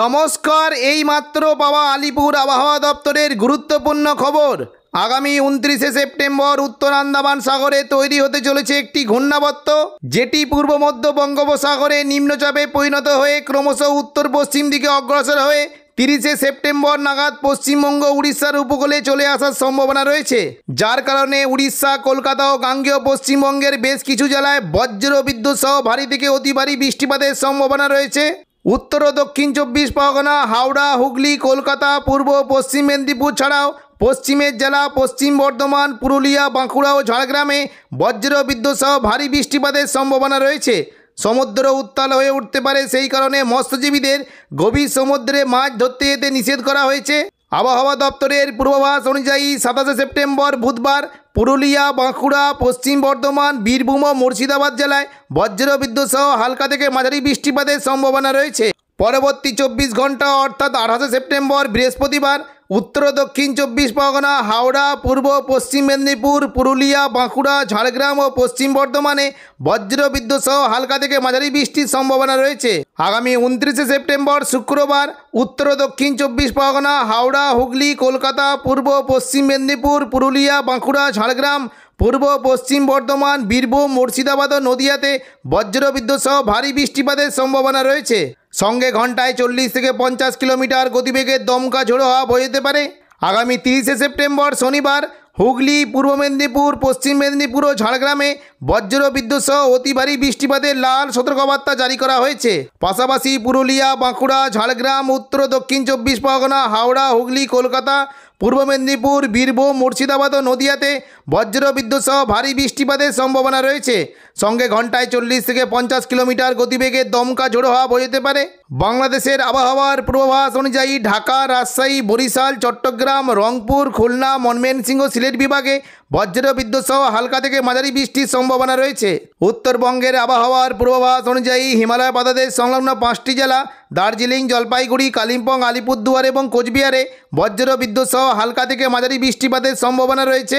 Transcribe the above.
নমস্কার এই মাত্র পাওয়া আলিপুর আবহাওয়া দপ্তরের গুরুত্বপূর্ণ খবর আগামী উনত্রিশে সেপ্টেম্বর উত্তর আন্দামান সাগরে তৈরি হতে চলেছে একটি ঘূর্ণাবত্ত যেটি পূর্ব মধ্য বঙ্গোপসাগরে নিম্নচাপে পরিণত হয়ে ক্রমশ উত্তর পশ্চিম দিকে অগ্রসর হয়ে তিরিশে সেপ্টেম্বর নাগাদ পশ্চিমবঙ্গ উড়িষ্যার উপকূলে চলে আসার সম্ভাবনা রয়েছে যার কারণে উড়িষ্যা কলকাতা ও গাঙ্গেয় পশ্চিমবঙ্গের বেশ কিছু জেলায় বজ্র বিদ্যুৎ সহ ভারী থেকে অতি ভারী বৃষ্টিপাতের সম্ভাবনা রয়েছে উত্তর ও দক্ষিণ চব্বিশ পরগনা হাওড়া হুগলি কলকাতা পূর্ব পশ্চিম মেদিনীপুর ছাড়াও পশ্চিমের জেলা পশ্চিম বর্ধমান পুরুলিয়া বাঁকুড়া ও ঝাড়গ্রামে বজ্র বিদ্যুৎ সহ ভারী বৃষ্টিপাতের সম্ভাবনা রয়েছে সমুদ্র উত্তাল হয়ে উঠতে পারে সেই কারণে মৎস্যজীবীদের গভীর সমুদ্রে মাছ ধরতে যেতে নিষেধ করা হয়েছে আবহাওয়া দপ্তরের পূর্বাভাস অনুযায়ী সাতাশে সেপ্টেম্বর বুধবার পুরুলিয়া বাঁকুড়া পশ্চিম বর্ধমান বীরভূম ও মুর্শিদাবাদ জেলায় বজ্রবিদ্যুৎ সহ হালকা থেকে মাঝারি বৃষ্টিপাতের সম্ভাবনা রয়েছে পরবর্তী চব্বিশ ঘন্টা অর্থাৎ আঠাশে সেপ্টেম্বর বৃহস্পতিবার উত্তর দক্ষিণ চব্বিশ পরগনা হাওড়া পূর্ব পশ্চিম মেদিনীপুর পুরুলিয়া বাঁকুড়া ঝাড়গ্রাম ও পশ্চিম বর্ধমানে বজ্রবিদ্যুৎ সহ হালকা থেকে মাঝারি বৃষ্টির সম্ভাবনা রয়েছে আগামী উনত্রিশে সেপ্টেম্বর শুক্রবার উত্তর দক্ষিণ চব্বিশ পরগনা হাওড়া হুগলি কলকাতা পূর্ব পশ্চিম মেদিনীপুর পুরুলিয়া বাঁকুড়া ঝাড়গ্রাম পূর্ব পশ্চিম বর্ধমান বীরভূম মুর্শিদাবাদ ও নদিয়াতে বজ্রবিদ্যুৎ সহ ভারী বৃষ্টিপাতের সম্ভাবনা রয়েছে সঙ্গে ঘন্টায় চল্লিশ থেকে পঞ্চাশ কিলোমিটার গতিবেগের দমকা ঝোড়ো হওয়া বইতে পারে আগামী তিরিশে সেপ্টেম্বর শনিবার হুগলি পূর্ব মেদিনীপুর পশ্চিম মেদিনীপুর ও ঝাড়গ্রামে বজ্র বিদ্যুৎ সহ অতি ভারী বৃষ্টিপাতের লাল সতর্কবার্তা জারি করা হয়েছে পাশাপাশি পুরুলিয়া বাঁকুড়া ঝাড়গ্রাম উত্তর দক্ষিণ চব্বিশ পরগনা হাওড়া হুগলি কলকাতা পূর্ব মেদিনীপুর বীরভূম মুর্শিদাবাদ ও নদিয়াতে বজ্র সহ ভারী বৃষ্টিপাতের সম্ভাবনা রয়েছে সঙ্গে ঘন্টায় চল্লিশ থেকে পঞ্চাশ কিলোমিটার গতিবেগে দমকা ঝোড়ো হওয়া বোঝাতে পারে বাংলাদেশের আবহাওয়ার পূর্বাভাস অনুযায়ী ঢাকা রাজশাহী বরিশাল চট্টগ্রাম রংপুর খুলনা মনমেনসিংহ সিলেট বিভাগে বজ্র সহ হালকা থেকে মাঝারি বৃষ্টির সম্ভাবনা রয়েছে উত্তরবঙ্গের আবহাওয়ার পূর্বাভাস অনুযায়ী হিমালয় পাদদেশ সংলগ্ন পাঁচটি জেলা দার্জিলিং জলপাইগুড়ি কালিম্পং আলিপুরদুয়ার এবং কোচবিহারে বজ্র বিদ্যুৎ সহ হালকা থেকে মাঝারি বৃষ্টিপাতের সম্ভাবনা রয়েছে